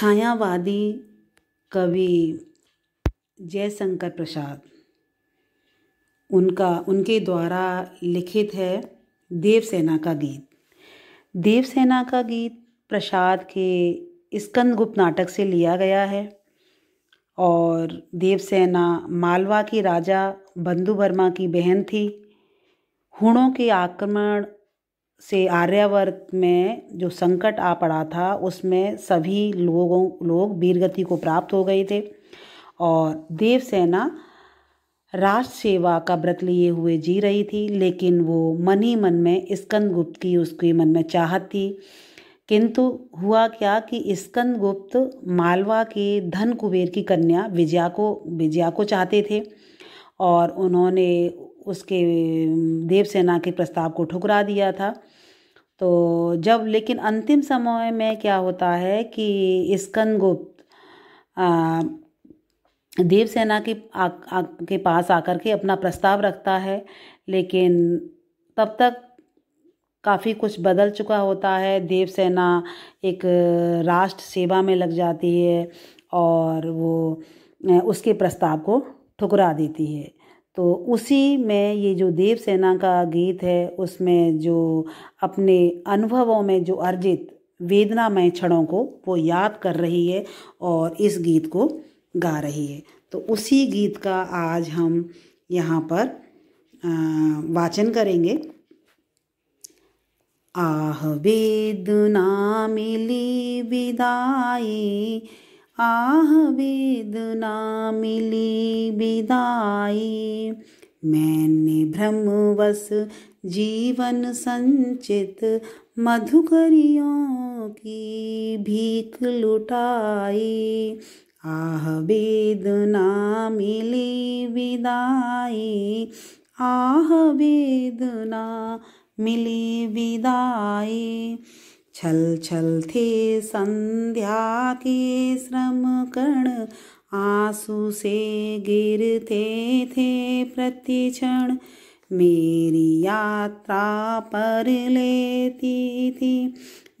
छायावादी कवि जयशंकर प्रसाद उनका उनके द्वारा लिखित है देवसेना का गीत देवसेना का गीत प्रसाद के स्कंद गुप्त नाटक से लिया गया है और देवसेना मालवा की राजा बंधु वर्मा की बहन थी हुणों के आक्रमण से आर्यावर्त में जो संकट आ पड़ा था उसमें सभी लोगों लोग वीरगति को प्राप्त हो गए थे और देवसेना राष्ट्र सेवा का व्रत लिए हुए जी रही थी लेकिन वो मन ही मन में स्कंद गुप्त की उसके मन में चाहत थी किंतु हुआ क्या कि स्कंद गुप्त मालवा के धन कुबेर की कन्या विजया को विजया को चाहते थे और उन्होंने उसके देवसेना के प्रस्ताव को ठुकरा दिया था तो जब लेकिन अंतिम समय में क्या होता है कि गुप्त देवसेना के आ, के पास आकर के अपना प्रस्ताव रखता है लेकिन तब तक काफ़ी कुछ बदल चुका होता है देवसेना एक राष्ट्र सेवा में लग जाती है और वो उसके प्रस्ताव को ठुकरा देती है तो उसी में ये जो देवसेना का गीत है उसमें जो अपने अनुभवों में जो अर्जित वेदनामय क्षणों को वो याद कर रही है और इस गीत को गा रही है तो उसी गीत का आज हम यहाँ पर वाचन करेंगे आह वेदना मिली विदाई आह वेदना मिली विदाई मैंने ब्रह्मवश जीवन संचित मधुकरियों की भीख लुटाई आह वेदना मिली विदाई आह वेदना मिली विदाई छल छल थे संध्या के श्रम कर्ण आंसू से गिरते थे प्रतिक्षण मेरी यात्रा पर लेती थी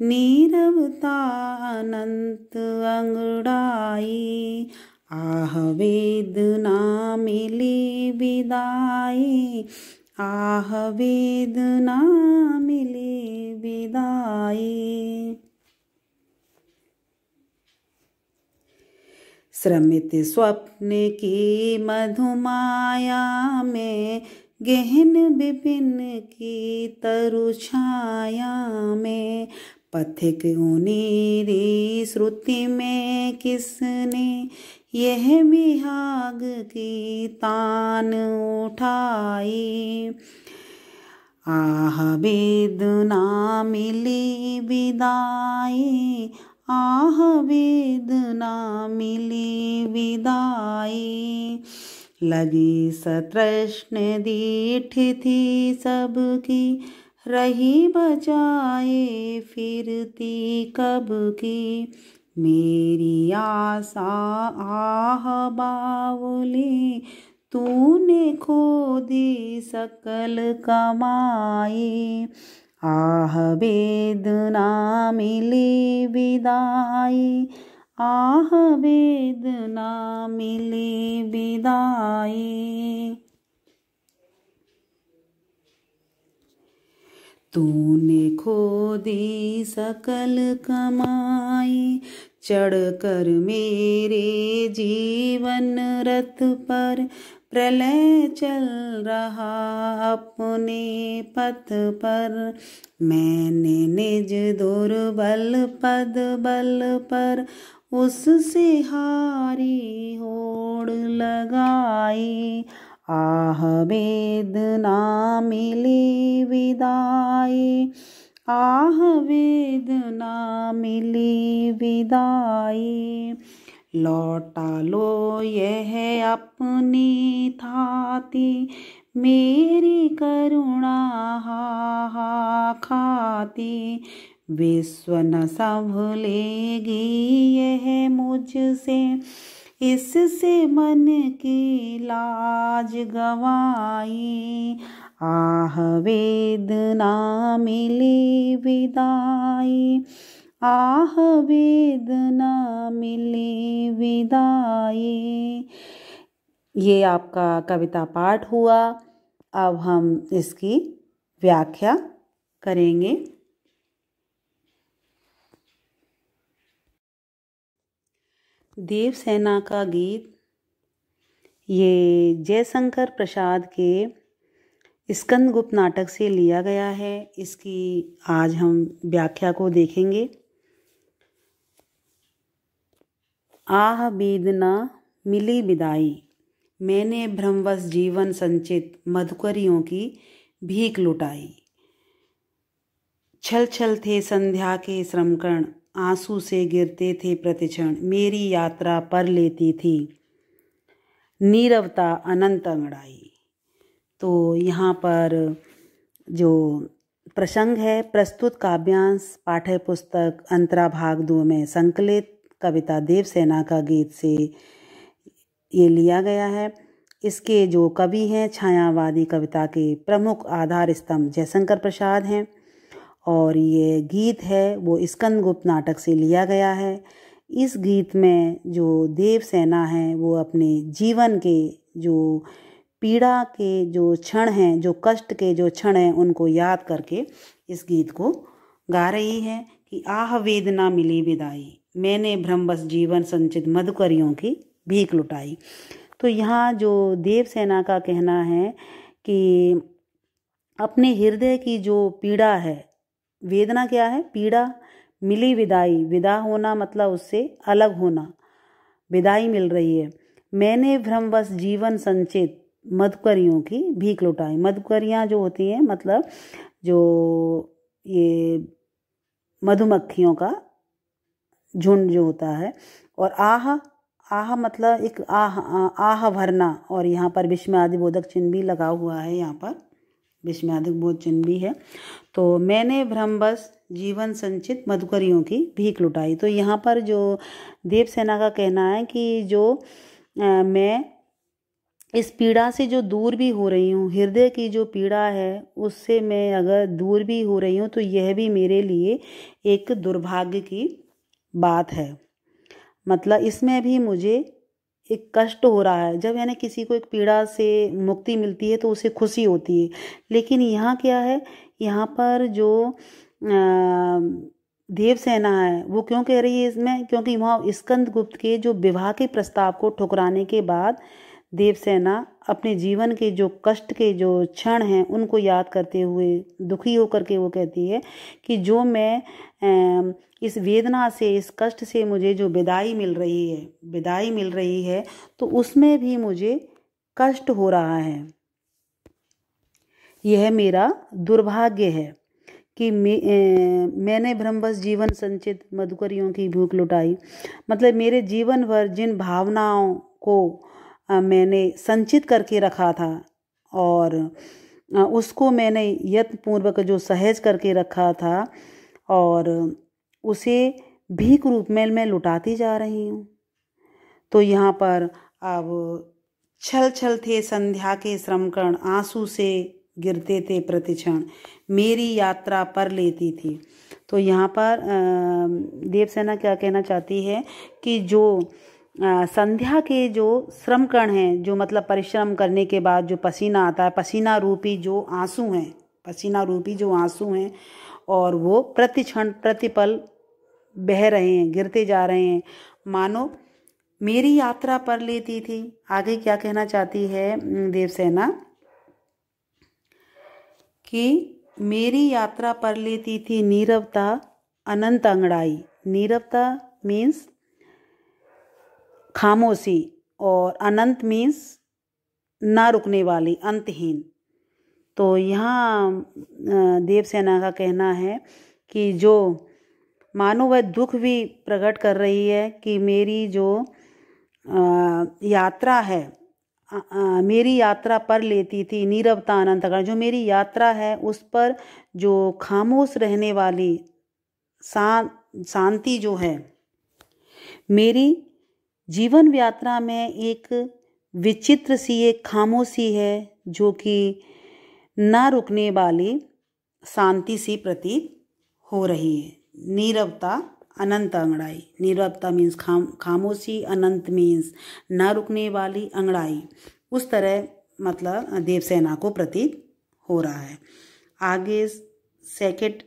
नीरवता अनंत अंगड़ाई आह वेदना मिली विदाई आह वेदना मिले विदाई श्रमित स्वप्न की मधुमाया में गहन विपिन की तरुछाया में पथिक उनेरी श्रुति में किसने यह बिहाग की तान उठाई आह वेदना मिली विदाई आह वेदना मिली विदाई लगी सतृष्ण दीठ थी सबकी रही बजाए फिरती कब की मेरी आशा आह बावले तूने खो दी सकल कमाई आह वेदना मिली विदाई आह वेदना मिले विदाई तूने खो दी सकल कमाई चढ़ कर मेरे जीवन रथ पर प्रलय चल रहा अपने पथ पर मैंने निज दुर्बल पद बल पर उससे हारी होड़ लगाई आह वेदना मिली विदाई आह वेदना मिली विदाई लौटा लो यह अपनी थाती मेरी करुणा हा हा खाती विश्व न संभलेगी यह मुझसे इससे मन की लाज गवाई आह वेदना मिली विदाई आह वेदना मिली विदाई ये आपका कविता पाठ हुआ अब हम इसकी व्याख्या करेंगे देवसेना का गीत ये जयशंकर प्रसाद के स्कंद गुप्त नाटक से लिया गया है इसकी आज हम व्याख्या को देखेंगे आह बेदना मिली विदाई मैंने भ्रमवश जीवन संचित मधुकरियों की भीख लुटाई छल छल थे संध्या के श्रमकण आंसू से गिरते थे प्रतिक्षण मेरी यात्रा पर लेती थी नीरवता अनंत अंगड़ाई तो यहाँ पर जो प्रसंग है प्रस्तुत काव्यांश पाठ्य पुस्तक अंतरा भाग दो में संकलित कविता देवसेना का गीत से ये लिया गया है इसके जो कवि हैं छायावादी कविता के प्रमुख आधार स्तंभ जयशंकर प्रसाद हैं और ये गीत है वो स्कंद गुप्त नाटक से लिया गया है इस गीत में जो देवसेना है वो अपने जीवन के जो पीड़ा के जो क्षण हैं जो कष्ट के जो क्षण हैं उनको याद करके इस गीत को गा रही है कि आह वेदना मिली विदाई मैंने भ्रमवश जीवन संचित मधुकरियों की भीख लुटाई तो यहाँ जो देवसेना का कहना है कि अपने हृदय की जो पीड़ा है वेदना क्या है पीड़ा मिली विदाई विदा होना मतलब उससे अलग होना विदाई मिल रही है मैंने भ्रमवश जीवन संचित मधुकरियों की भीख लुटाई मधुकरियाँ जो होती हैं मतलब जो ये मधुमक्खियों का झुंड जो होता है और आह आह मतलब एक आह आह भरना और यहाँ पर विस्मादि बोधक चिन्ह भी लगा हुआ है यहाँ पर विस्मादक बोध चिन्ह भी है तो मैंने बस जीवन संचित मधुकरियों की भीख लुटाई तो यहाँ पर जो देवसेना का कहना है कि जो आ, मैं इस पीड़ा से जो दूर भी हो रही हूँ हृदय की जो पीड़ा है उससे मैं अगर दूर भी हो रही हूँ तो यह भी मेरे लिए एक दुर्भाग्य की बात है मतलब इसमें भी मुझे एक कष्ट हो रहा है जब यानी किसी को एक पीड़ा से मुक्ति मिलती है तो उसे खुशी होती है लेकिन यहाँ क्या है यहाँ पर जो देवसेना है वो क्यों कह रही है इसमें क्योंकि वहाँ स्कंद गुप्त के जो विवाह के प्रस्ताव को ठुकराने के बाद देवसेना अपने जीवन के जो कष्ट के जो क्षण हैं उनको याद करते हुए दुखी होकर के वो कहती है कि जो मैं इस वेदना से इस कष्ट से मुझे जो विदाई मिल रही है विदाई मिल रही है तो उसमें भी मुझे कष्ट हो रहा है यह मेरा दुर्भाग्य है कि मे, ए, मैंने भ्रमवश जीवन संचित मधुकरियों की भूख लुटाई मतलब मेरे जीवन भर जिन भावनाओं को मैंने संचित करके रखा था और उसको मैंने यत्नपूर्वक जो सहज करके रखा था और उसे भीख रूप में मैं लुटाती जा रही हूँ तो यहाँ पर अब छल छल थे संध्या के श्रमकण आंसू से गिरते थे प्रतिक्षण मेरी यात्रा पर लेती थी तो यहाँ पर देवसेना क्या कहना चाहती है कि जो संध्या के जो श्रम कर्ण हैं जो मतलब परिश्रम करने के बाद जो पसीना आता है पसीना रूपी जो आंसू हैं पसीना रूपी जो आंसू हैं और वो प्रति क्षण प्रतिपल बह रहे हैं गिरते जा रहे हैं मानो मेरी यात्रा पर लेती थी आगे क्या कहना चाहती है देवसेना कि मेरी यात्रा पर लेती थी नीरवता अनंत अंगड़ाई नीरवता मीन्स खामोशी और अनंत मीन्स ना रुकने वाली अंतहीन तो यहाँ देवसेना का कहना है कि जो मानो वह दुख भी प्रकट कर रही है कि मेरी जो आ, यात्रा है आ, आ, मेरी यात्रा पर लेती थी नीरवता अनंत का जो मेरी यात्रा है उस पर जो खामोश रहने वाली शांति जो है मेरी जीवन यात्रा में एक विचित्र सी एक खामोशी है जो कि ना रुकने वाली शांति सी प्रतीत हो रही है नीरवता अनंत अंगड़ाई नीरवता मीन्स खाम खामोशी अनंत मीन्स ना रुकने वाली अंगड़ाई उस तरह मतलब देवसेना को प्रतीत हो रहा है आगे सेकेंड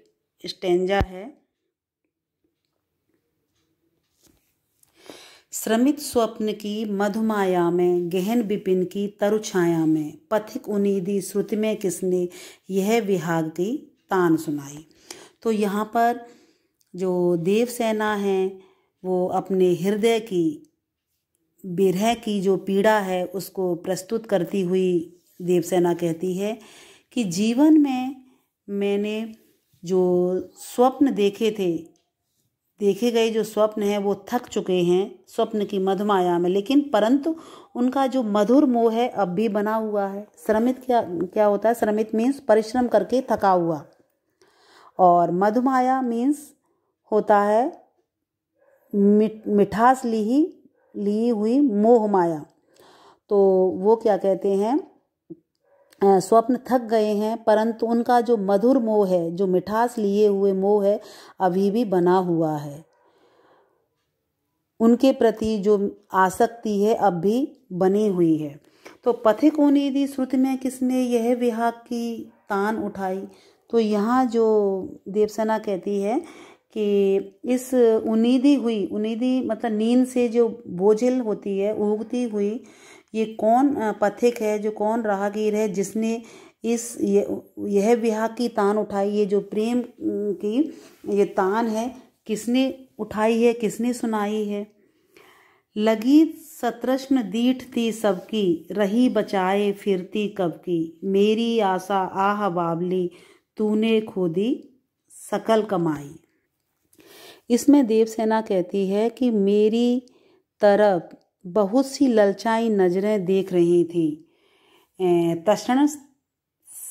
स्टेंजा है श्रमित स्वप्न की मधुमाया में गहन विपिन की तरुछाया में पथिक उनीदी श्रुति में किसने यह विहाग की तान सुनाई तो यहाँ पर जो देव सेना है वो अपने हृदय की बिरह की जो पीड़ा है उसको प्रस्तुत करती हुई देवसेना कहती है कि जीवन में मैंने जो स्वप्न देखे थे देखे गए जो स्वप्न हैं वो थक चुके हैं स्वप्न की मधुमाया में लेकिन परंतु उनका जो मधुर मोह है अब भी बना हुआ है श्रमित क्या क्या होता है श्रमित मीन्स परिश्रम करके थका हुआ और मधुमाया मीन्स होता है मिठ मिठास ली ही ली हुई मोह माया तो वो क्या कहते हैं स्वप्न थक गए हैं परंतु उनका जो मधुर मोह है जो मिठास लिए हुए मोह है अभी भी बना हुआ है उनके प्रति जो आसक्ति है अब भी बनी हुई है तो पथिकोनी दी श्रुति में किसने यह विहा की तान उठाई तो यहाँ जो देवसेना कहती है कि इस उनीदी हुई उनीदी मतलब नींद से जो बोझिल होती है उगती हुई ये कौन पथिक है जो कौन राहगीर है जिसने इस ये यह विवाह की तान उठाई ये जो प्रेम की ये तान है किसने उठाई है किसने सुनाई है लगी सतृष्ण दीठ थी सबकी रही बचाए फिरती कब की मेरी आशा आह बावली तूने खोदी सकल कमाई इसमें देवसेना कहती है कि मेरी तरफ बहुत सी ललचाई नज़रें देख रही थी तृष्ण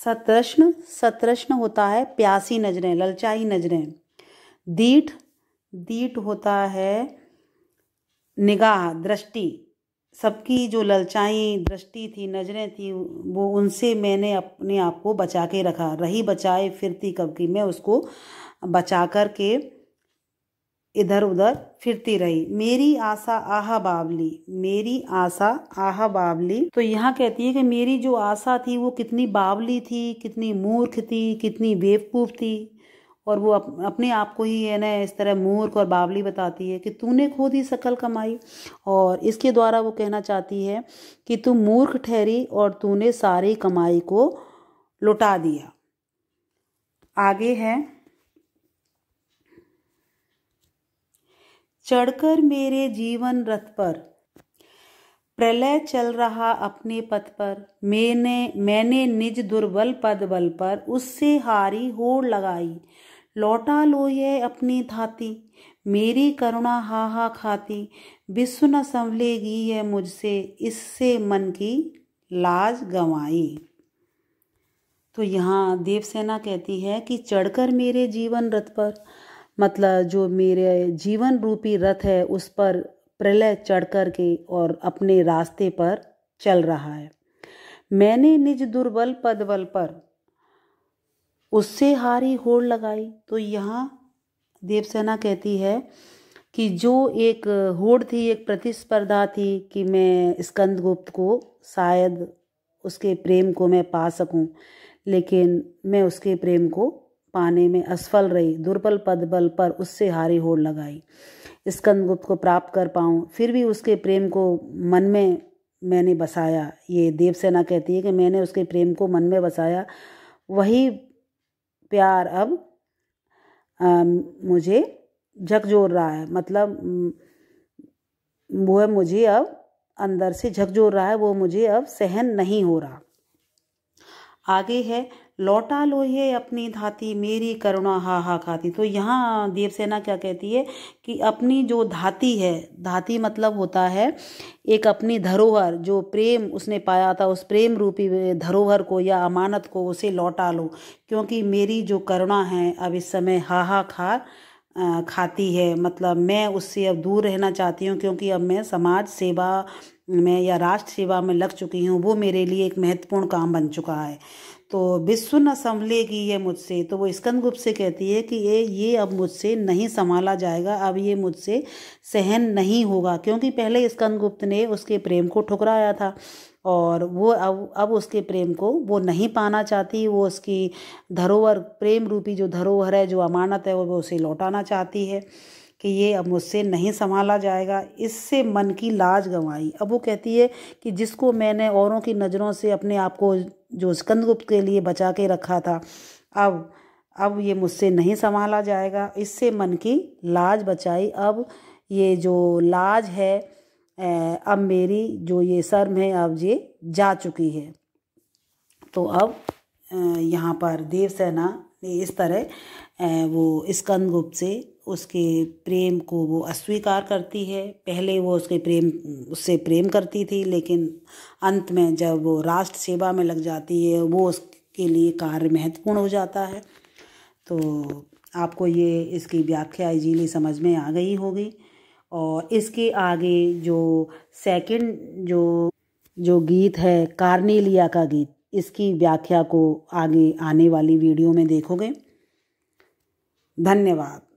सतृष्ण सतृष्ण होता है प्यासी नज़रें ललचाई नज़रें दीठ दीठ होता है निगाह दृष्टि सबकी जो ललचाई दृष्टि थी नज़रें थी वो उनसे मैंने अपने आप को बचा के रखा रही बचाए फिरती कब की मैं उसको बचा कर के इधर उधर फिरती रही मेरी आशा आह बावली मेरी आशा आह बावली तो यहाँ कहती है कि मेरी जो आशा थी वो कितनी बावली थी कितनी मूर्ख थी कितनी बेवकूफ़ थी और वो अप, अपने आप को ही है ना इस तरह मूर्ख और बावली बताती है कि तूने खुद ही सकल कमाई और इसके द्वारा वो कहना चाहती है कि तू मूर्ख ठहरी और तूने सारी कमाई को लुटा दिया आगे है चढ़कर मेरे जीवन रथ पर प्रलय चल रहा अपने पथ पर मैंने मैंने निज दुर्बल पद बल पर उससे हारी होड़ लगाई लौटा लो ये अपनी थाती मेरी करुणा हाहा खाती विश्व न संभलेगी ये मुझसे इससे मन की लाज गवाई तो यहाँ देवसेना कहती है कि चढ़कर मेरे जीवन रथ पर मतलब जो मेरे जीवन रूपी रथ है उस पर प्रलय चढ़ कर के और अपने रास्ते पर चल रहा है मैंने निज दुर्बल पदबल पर उससे हारी होड़ लगाई तो यहाँ देवसेना कहती है कि जो एक होड़ थी एक प्रतिस्पर्धा थी कि मैं स्कंदगुप्त को शायद उसके प्रेम को मैं पा सकूं लेकिन मैं उसके प्रेम को पाने में असफल रही दुर्बल पद बल पर उससे हारी होड़ लगाई स्कंद गुप्त को प्राप्त कर पाऊँ फिर भी उसके प्रेम को मन में मैंने बसाया ये देवसेना कहती है कि मैंने उसके प्रेम को मन में बसाया वही प्यार अब आ, मुझे झकझोर रहा है मतलब वह मुझे अब अंदर से झकझोर रहा है वो मुझे अब सहन नहीं हो रहा आगे है लौटा लोहे अपनी धाती मेरी करुणा हा हा खाती तो यहाँ देवसेना क्या कहती है कि अपनी जो धाती है धाती मतलब होता है एक अपनी धरोहर जो प्रेम उसने पाया था उस प्रेम रूपी धरोहर को या अमानत को उसे लौटा लो क्योंकि मेरी जो करुणा है अब इस समय हा हा खा खाती है मतलब मैं उससे अब दूर रहना चाहती हूँ क्योंकि अब मैं समाज सेवा में या राष्ट्र सेवा में लग चुकी हूँ वो मेरे लिए एक महत्वपूर्ण काम बन चुका है तो विश्व न संभलेगी ये मुझसे तो वो स्कंद गुप्त से कहती है कि ये ये अब मुझसे नहीं संभाला जाएगा अब ये मुझसे सहन नहीं होगा क्योंकि पहले स्कंद गुप्त ने उसके प्रेम को ठुकराया था और वो अब अब उसके प्रेम को वो नहीं पाना चाहती वो उसकी धरोहर प्रेम रूपी जो धरोहर है जो अमानत है वो उसे लौटाना चाहती है कि ये अब मुझसे नहीं संभाला जाएगा इससे मन की लाज गंवाई अब वो कहती है कि जिसको मैंने औरों की नज़रों से अपने आप को जो स्कंदगुप्त के लिए बचा के रखा था अब अब ये मुझसे नहीं संभाला जाएगा इससे मन की लाज बचाई अब ये जो लाज है अब मेरी जो ये शर्म है अब ये जा चुकी है तो अब यहाँ पर देवसेना इस तरह वो स्कंदगुप्त से उसके प्रेम को वो अस्वीकार करती है पहले वो उसके प्रेम उससे प्रेम करती थी लेकिन अंत में जब वो राष्ट्र सेवा में लग जाती है वो उसके लिए कार्य महत्वपूर्ण हो जाता है तो आपको ये इसकी व्याख्या इजीली समझ में आ गई होगी और इसके आगे जो सेकंड जो जो गीत है कार्नेलिया का गीत इसकी व्याख्या को आगे आने वाली वीडियो में देखोगे धन्यवाद